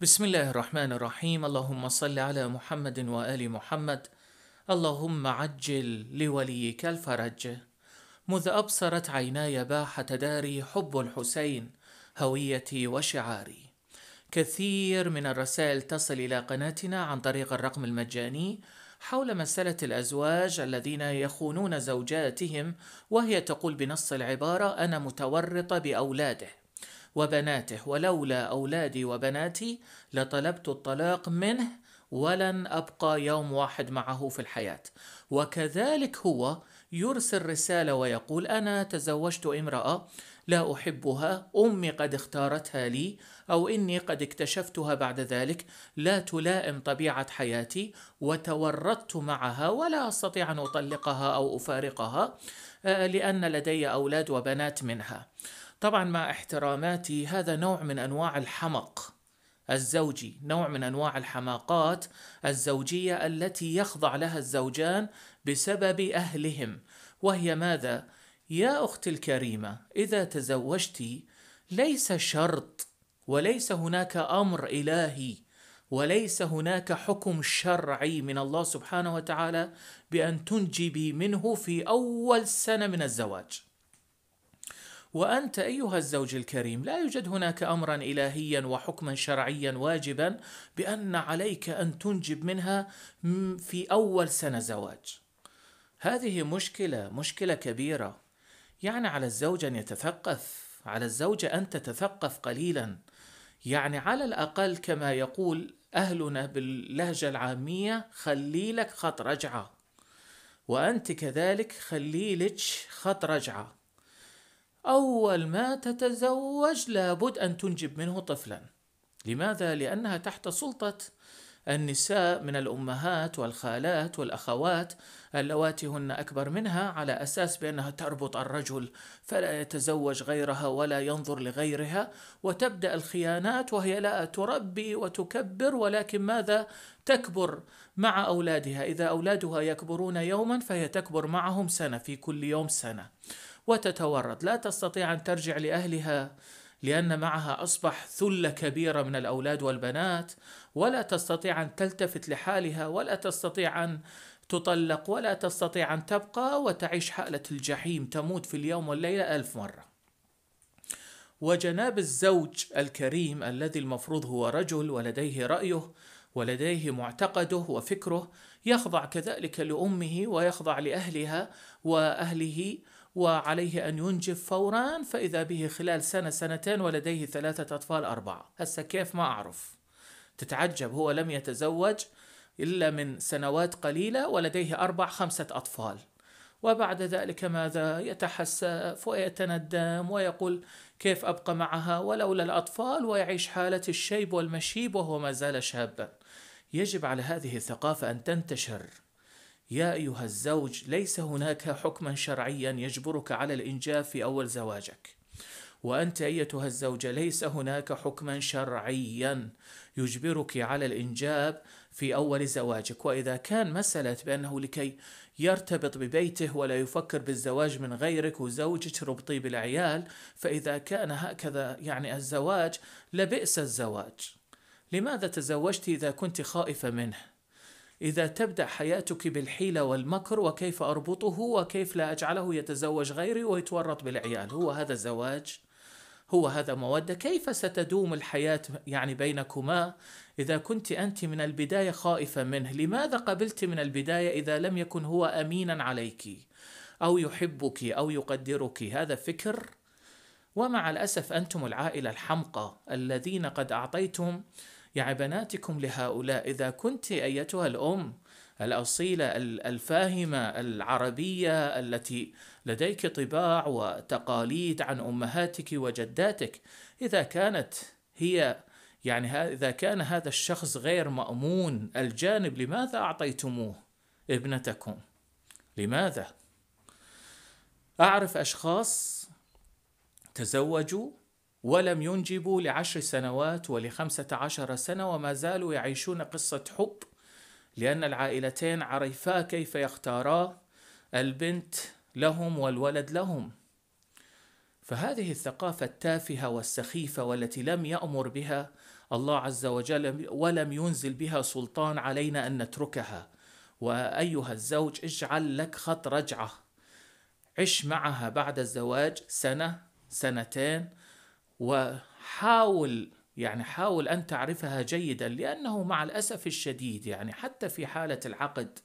بسم الله الرحمن الرحيم اللهم صل على محمد وآل محمد اللهم عجل لوليك الفرج مذ أبصرت عيناي باحة داري حب الحسين هويتي وشعاري كثير من الرسائل تصل إلى قناتنا عن طريق الرقم المجاني حول مسألة الأزواج الذين يخونون زوجاتهم وهي تقول بنص العبارة أنا متورطة بأولاده وبناته ولولا أولادي وبناتي لطلبت الطلاق منه ولن أبقى يوم واحد معه في الحياة وكذلك هو يرسل رسالة ويقول أنا تزوجت امرأة لا أحبها أمي قد اختارتها لي أو إني قد اكتشفتها بعد ذلك لا تلائم طبيعة حياتي وتورطت معها ولا أستطيع أن أطلقها أو أفارقها آه، لأن لدي أولاد وبنات منها طبعا مع احتراماتي هذا نوع من انواع الحمق الزوجي نوع من انواع الحماقات الزوجيه التي يخضع لها الزوجان بسبب اهلهم وهي ماذا يا اختي الكريمه اذا تزوجت ليس شرط وليس هناك امر الهي وليس هناك حكم شرعي من الله سبحانه وتعالى بان تنجبي منه في اول سنه من الزواج وانت ايها الزوج الكريم لا يوجد هناك امرا الهيا وحكما شرعيا واجبا بان عليك ان تنجب منها في اول سنه زواج هذه مشكله مشكله كبيره يعني على الزوج ان يتثقف على الزوجه ان تتثقف قليلا يعني على الاقل كما يقول اهلنا باللهجه العاميه خلي لك خط رجعه وانت كذلك خلي لك خط رجعه أول ما تتزوج لابد أن تنجب منه طفلا لماذا؟ لأنها تحت سلطة النساء من الأمهات والخالات والأخوات اللواتي هن أكبر منها على أساس بأنها تربط الرجل فلا يتزوج غيرها ولا ينظر لغيرها وتبدأ الخيانات وهي لا تربي وتكبر ولكن ماذا تكبر مع أولادها إذا أولادها يكبرون يوما فهي تكبر معهم سنة في كل يوم سنة وتتورط لا تستطيع أن ترجع لأهلها لأن معها أصبح ثلة كبيرة من الأولاد والبنات ولا تستطيع أن تلتفت لحالها ولا تستطيع أن تطلق ولا تستطيع أن تبقى وتعيش حالة الجحيم تموت في اليوم والليلة ألف مرة وجناب الزوج الكريم الذي المفروض هو رجل ولديه رأيه ولديه معتقده وفكره يخضع كذلك لأمه ويخضع لأهلها وأهله وعليه أن ينجب فورا فإذا به خلال سنة سنتين ولديه ثلاثة أطفال أربعة هسا كيف ما أعرف تتعجب هو لم يتزوج إلا من سنوات قليلة ولديه أربع خمسة أطفال وبعد ذلك ماذا يتحسف ويتندم ويقول كيف أبقى معها ولولا الأطفال ويعيش حالة الشيب والمشيب وهو ما زال شابا يجب على هذه الثقافة أن تنتشر يا أيها الزوج ليس هناك حكما شرعيا يجبرك على الإنجاب في أول زواجك وأنت أيتها الزوجة ليس هناك حكما شرعيا يجبرك على الإنجاب في أول زواجك وإذا كان مسألة بأنه لكي يرتبط ببيته ولا يفكر بالزواج من غيرك وزوجك ربطي بالعيال فإذا كان هكذا يعني الزواج لبئس الزواج لماذا تزوجت إذا كنت خائفة منه؟ إذا تبدأ حياتك بالحيلة والمكر وكيف أربطه وكيف لا أجعله يتزوج غيري ويتورط بالعيال هو هذا الزواج هو هذا مودة كيف ستدوم الحياة يعني بينكما إذا كنت أنت من البداية خائفة منه لماذا قبلت من البداية إذا لم يكن هو أمينا عليك أو يحبك أو يقدرك هذا فكر ومع الأسف أنتم العائلة الحمقى الذين قد أعطيتم يا بناتكم لهؤلاء إذا كنت أيتها الأم الأصيلة الفاهمة العربية التي لديك طباع وتقاليد عن أمهاتك وجداتك إذا كانت هي يعني إذا كان هذا الشخص غير مأمون الجانب لماذا أعطيتموه ابنتكم لماذا أعرف أشخاص تزوجوا ولم ينجبوا لعشر سنوات ولخمسة عشر سنة وما زالوا يعيشون قصة حب لأن العائلتين عرفا كيف يختارا البنت لهم والولد لهم فهذه الثقافة التافهة والسخيفة والتي لم يأمر بها الله عز وجل ولم ينزل بها سلطان علينا أن نتركها وأيها الزوج اجعل لك خط رجعة عش معها بعد الزواج سنة سنتين وحاول يعني حاول أن تعرفها جيدا لأنه مع الأسف الشديد يعني حتى في حالة العقد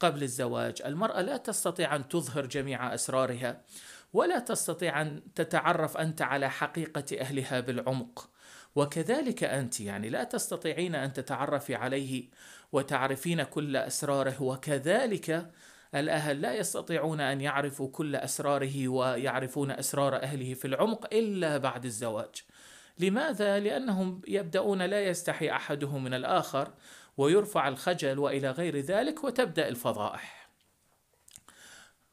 قبل الزواج المرأة لا تستطيع أن تظهر جميع أسرارها ولا تستطيع أن تتعرف أنت على حقيقة أهلها بالعمق وكذلك أنت يعني لا تستطيعين أن تتعرفي عليه وتعرفين كل أسراره وكذلك الأهل لا يستطيعون أن يعرفوا كل أسراره ويعرفون أسرار أهله في العمق إلا بعد الزواج لماذا؟ لأنهم يبدأون لا يستحي أحدهم من الآخر ويرفع الخجل وإلى غير ذلك وتبدأ الفضائح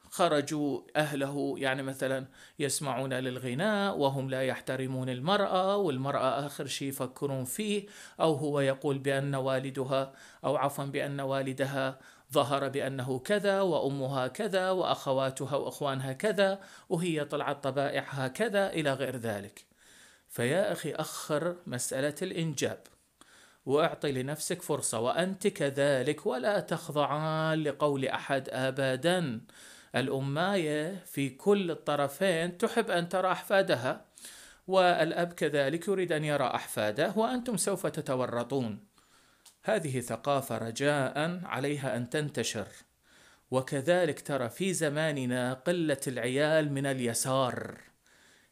خرجوا أهله يعني مثلا يسمعون للغناء وهم لا يحترمون المرأة والمرأة آخر شيء يفكرون فيه أو هو يقول بأن والدها أو عفوا بأن والدها ظهر بأنه كذا وأمها كذا وأخواتها وأخوانها كذا وهي طلعت طبائعها كذا إلى غير ذلك فيا أخي أخر مسألة الإنجاب واعطي لنفسك فرصة وأنت كذلك ولا تخضعان لقول أحد أبدا الأماية في كل الطرفين تحب أن ترى أحفادها والأب كذلك يريد أن يرى أحفاده وأنتم سوف تتورطون هذه ثقافة رجاء عليها أن تنتشر وكذلك ترى في زماننا قلة العيال من اليسار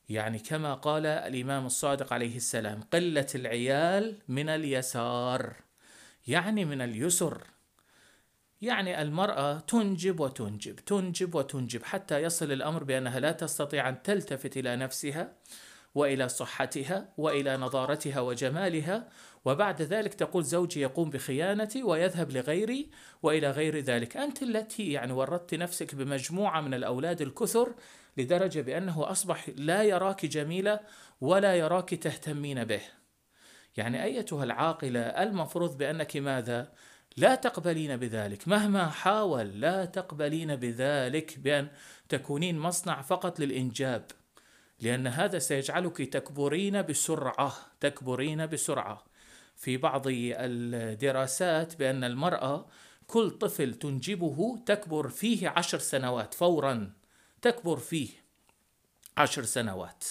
يعني كما قال الإمام الصادق عليه السلام قلة العيال من اليسار يعني من اليسر يعني المرأة تنجب وتنجب تنجب وتنجب حتى يصل الأمر بأنها لا تستطيع أن تلتفت إلى نفسها وإلى صحتها وإلى نضارتها وجمالها وبعد ذلك تقول زوجي يقوم بخيانتي ويذهب لغيري والى غير ذلك، انت التي يعني وردت نفسك بمجموعه من الاولاد الكثر لدرجه بانه اصبح لا يراك جميله ولا يراك تهتمين به. يعني ايتها العاقله المفروض بانك ماذا؟ لا تقبلين بذلك مهما حاول لا تقبلين بذلك بان تكونين مصنع فقط للانجاب لان هذا سيجعلك تكبرين بسرعه تكبرين بسرعه في بعض الدراسات بأن المرأة كل طفل تنجبه تكبر فيه عشر سنوات فورا تكبر فيه عشر سنوات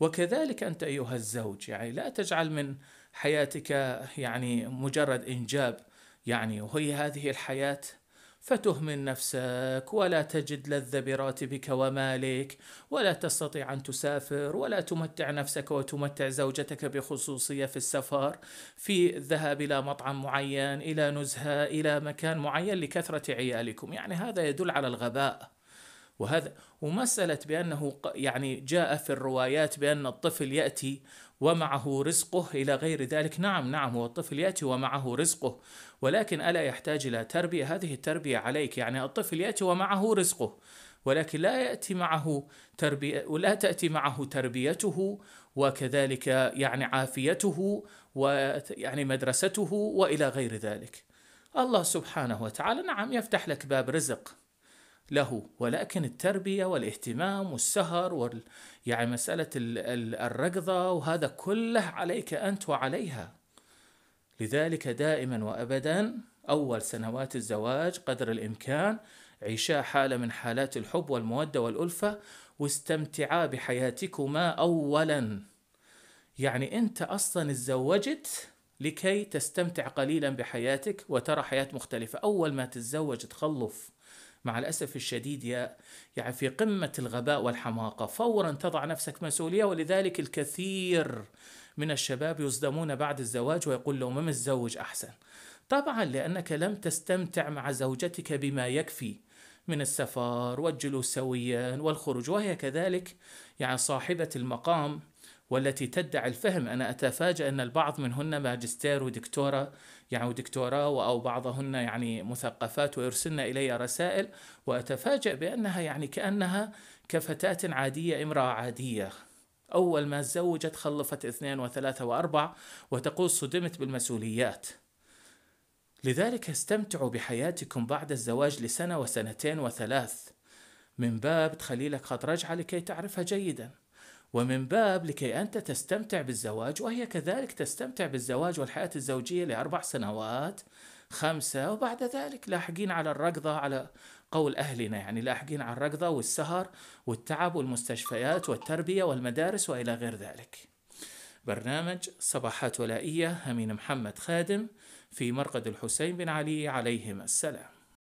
وكذلك أنت أيها الزوج يعني لا تجعل من حياتك يعني مجرد إنجاب يعني وهي هذه الحياة فتهمل نفسك ولا تجد لذة براتبك ومالك ولا تستطيع أن تسافر ولا تمتع نفسك وتمتع زوجتك بخصوصية في السفر في الذهاب إلى مطعم معين إلى نزهة إلى مكان معين لكثرة عيالكم يعني هذا يدل على الغباء وهذا ومسألة بأنه يعني جاء في الروايات بأن الطفل يأتي ومعه رزقه إلى غير ذلك نعم نعم هو الطفل يأتي ومعه رزقه ولكن ألا يحتاج إلى تربية هذه التربية عليك يعني الطفل يأتي ومعه رزقه ولكن لا يأتي معه تربية ولا تأتي معه تربيته وكذلك يعني عافيته ويعني مدرسته وإلى غير ذلك الله سبحانه وتعالى نعم يفتح لك باب رزق له ولكن التربية والاهتمام والسهر وال... يعني مسألة الركضة وهذا كله عليك أنت وعليها لذلك دائما وأبدا أول سنوات الزواج قدر الإمكان عيشا حالة من حالات الحب والمودة والألفة واستمتعا بحياتكما أولا يعني أنت أصلا تزوجت لكي تستمتع قليلا بحياتك وترى حياة مختلفة أول ما تتزوج تخلف مع الأسف الشديد يا يعني في قمة الغباء والحماقة فورا تضع نفسك مسؤولية ولذلك الكثير من الشباب يصدمون بعد الزواج ويقول لهم ما متزوج أحسن طبعا لأنك لم تستمتع مع زوجتك بما يكفي من السفر والجلوس سويا والخروج وهي كذلك يعني صاحبة المقام والتي تدعي الفهم أنا أتفاجأ أن البعض منهن ماجستير ودكتورة يعني ودكتوراه أو بعضهن يعني مثقفات ويرسلن إلي رسائل وأتفاجأ بأنها يعني كأنها كفتاة عادية امرأة عادية أول ما تزوجت خلفت اثنين وثلاثة وأربع وتقول صدمت بالمسؤوليات لذلك استمتعوا بحياتكم بعد الزواج لسنة وسنتين وثلاث من باب تخلي لك خط رجعة لكي تعرفها جيداً ومن باب لكي أنت تستمتع بالزواج وهي كذلك تستمتع بالزواج والحياة الزوجية لأربع سنوات خمسة وبعد ذلك لاحقين على الركضة على قول أهلنا يعني لاحقين على الركضة والسهر والتعب والمستشفيات والتربية والمدارس وإلى غير ذلك برنامج صباحات ولائية أمين محمد خادم في مرقد الحسين بن علي عليهما السلام